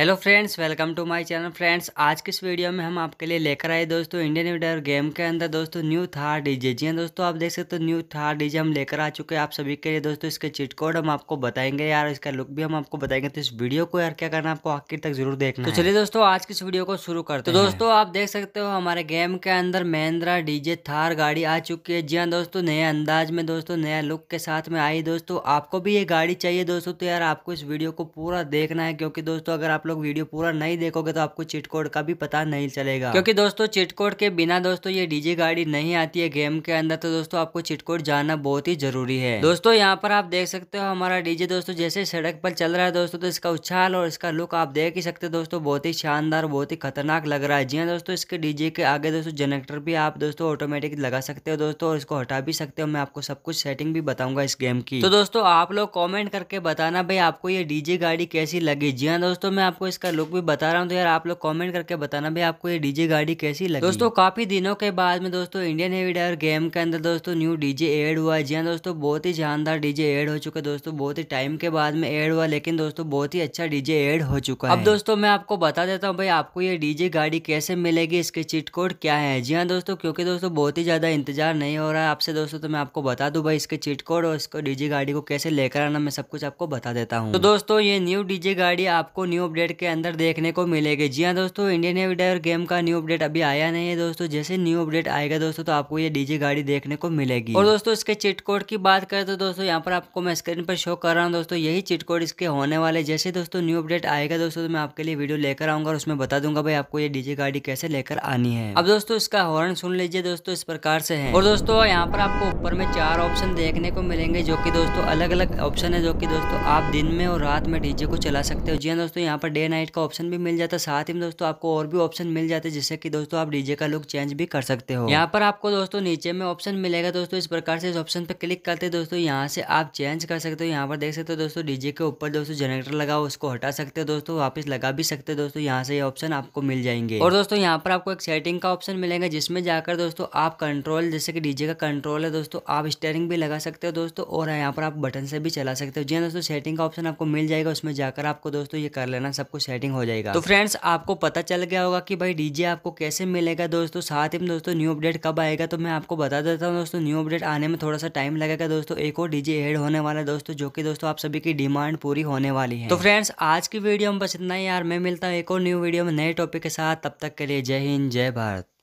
hello friends welcome to my channel friends आज की इस वीडियो में हम आपके लिए लेकर आए दोस्तों इंडियन इंडर गेम के अंदर दोस्तों न्यू थार डीजे जी हाँ दोस्तों आप देख सकते हो न्यू थार डीजे हम लेकर आ चुके हैं आप सभी के लिए दोस्तों इसके चिट कोड हम आपको बताएंगे यार इसका लुक भी हम आपको बताएंगे तो इस वीडियो को यार क्या करना आपको आखिर तक जरूर देखना तो चलिए दोस्तों आज की इस वीडियो को शुरू करते तो दोस्तों आप देख सकते हो हमारे गेम के अंदर महिंद्रा डीजे थार गाड़ी आ चुकी है जी हाँ दोस्तों नए अंदाज में दोस्तों नया लुक के साथ में आई दोस्तों आपको भी ये गाड़ी चाहिए दोस्तों तो यार आपको इस वीडियो को पूरा देखना है क्योंकि दोस्तों अगर आप लोग वीडियो पूरा नहीं देखोगे तो आपको चिट कोड का भी पता नहीं चलेगा क्योंकि दोस्तों चिट कोड के बिना दोस्तों ये डीजे गाड़ी नहीं आती है गेम के अंदर तो दोस्तों आपको चिट कोड जानना बहुत ही जरूरी है दोस्तों यहाँ पर आप देख सकते हो हमारा डीजे दोस्तों जैसे सड़क पर चल रहा है दोस्तों तो इसका उछाल और इसका लुक आप देख ही सकते हो दोस्तों बहुत ही शानदार बहुत ही खतरनाक लग रहा है जी हाँ दोस्तों इसके डीजे के आगे दोस्तों जनरेटर भी आप दोस्तों ऑटोमेटिक लगा सकते हो दोस्तों और इसको हटा भी सकते हो मैं आपको सब कुछ सेटिंग भी बताऊंगा इस गेम की तो दोस्तों आप लोग कॉमेंट करके बताना भाई आपको ये डीजे गाड़ी कैसी लगी जी हाँ दोस्तों मैं आपको आपको इसका लुक भी बता रहा हूँ तो यार आप लोग कॉमेंट करके बताना भी आपको ये डीजे गाड़ी कैसी लगी दोस्तों काफी दिनों के बाद में दोस्तों इंडियन हेवी डायर गेम के अंदर दोस्तों न्यू डीजे एड हुआ है जी हाँ दोस्तों बहुत ही शानदार डीजे एड हो चुका है दोस्तों बहुत ही टाइम के बाद में एड हुआ लेकिन दोस्तों बहुत ही अच्छा डीजे एड हो चुका है अब दोस्तों मैं आपको बता देता हूँ भाई आपको ये डीजे गाड़ी कैसे मिलेगी इसके चिट कोड क्या है जी हाँ दोस्तों क्योंकि दोस्तों बहुत ही ज्यादा इंतजार नहीं हो रहा है आपसे दोस्तों तो मैं आपको बता दू भाई इसके चिट कोड और इसको डीजे गाड़ी को कैसे लेकर आना मैं सब कुछ आपको बता देता हूँ तो दोस्तों ये न्यू डीजे गाड़ी आपको न्यू अपडेट अपडेट के अंदर देखने को मिलेगी जी हाँ दोस्तों इंडियन नेवी गेम का न्यू अपडेट अभी आया नहीं है दोस्तों जैसे न्यू अपडेट आएगा दोस्तों तो आपको ये डीजे गाड़ी देखने को मिलेगी और दोस्तों इसके चिट कोड की बात करें तो दोस्तों यहाँ पर आपको मैं स्क्रीन पर शो कर रहा हूँ दोस्तों यही चिट कोड इसके होने वाले जैसे दोस्तों न्यू अपडेट आएगा दोस्तों तो मैं आपके लिए वीडियो लेकर आऊंगा और उसमें बता दूंगा भाई आपको ये डीजे गाड़ी कैसे लेकर आनी है अब दोस्तों इसका हॉर्न सुन लीजिए दोस्तों इस प्रकार से है और दोस्तों यहाँ पर आपको ऊपर में चार ऑप्शन देखने को मिलेंगे जो की दोस्तों अलग अलग ऑप्शन है जो की दोस्तों आप दिन में और रात में डीजे को चला सकते हो जी हाँ दोस्तों यहाँ पर डे नाइट का ऑप्शन भी मिल जाता है साथ ही में दोस्तों आपको और भी ऑप्शन मिल जाते हैं जिससे कि दोस्तों आप डीजे का लुक चेंज भी कर सकते हो यहाँ पर आपको दोस्तों नीचे में ऑप्शन मिलेगा दोस्तों इस प्रकार से इस ऑप्शन पर क्लिक करते दोस्तों यहाँ से आप चेंज कर सकते हो यहाँ पर देख सकते हो दोस्तों डीजे के ऊपर दोस्तों जनरेटर लगाओ उसको हटा सकते हो दोस्तों वापस लगा भी सकते हो दोस्तों यहाँ से ये ऑप्शन आपको मिल जाएंगे और दोस्तों यहाँ पर आपको एक सेटिंग का ऑप्शन मिलेगा जिसमें जाकर दोस्तों आप कंट्रोल जैसे कि डीजे का कंट्रोल है दोस्तों आप स्टेयरिंग भी लगा सकते हो दोस्तों और यहाँ पर आप बटन से भी चला सकते हो जी हाँ दोस्तों सेटिंग का ऑप्शन आपको मिल जाएगा उसमें जाकर आपको दोस्तों ये कर लेना सब कुछ सेटिंग हो जाएगा तो फ्रेंड्स आपको पता चल गया होगा कि भाई डीजे आपको कैसे मिलेगा दोस्तों साथ ही में दोस्तों न्यू अपडेट कब आएगा तो मैं आपको बता देता हूँ दोस्तों न्यू अपडेट आने में थोड़ा सा टाइम लगेगा दोस्तों एक और डीजे एड होने वाला है दोस्तों जो कि दोस्तों आप सभी की डिमांड पूरी होने वाली है तो फ्रेंड्स आज की वीडियो में बस इतना ही यार मैं मिलता हूँ एक और न्यू वीडियो में नए टॉपिक के साथ तब तक के लिए जय हिंद जय भारत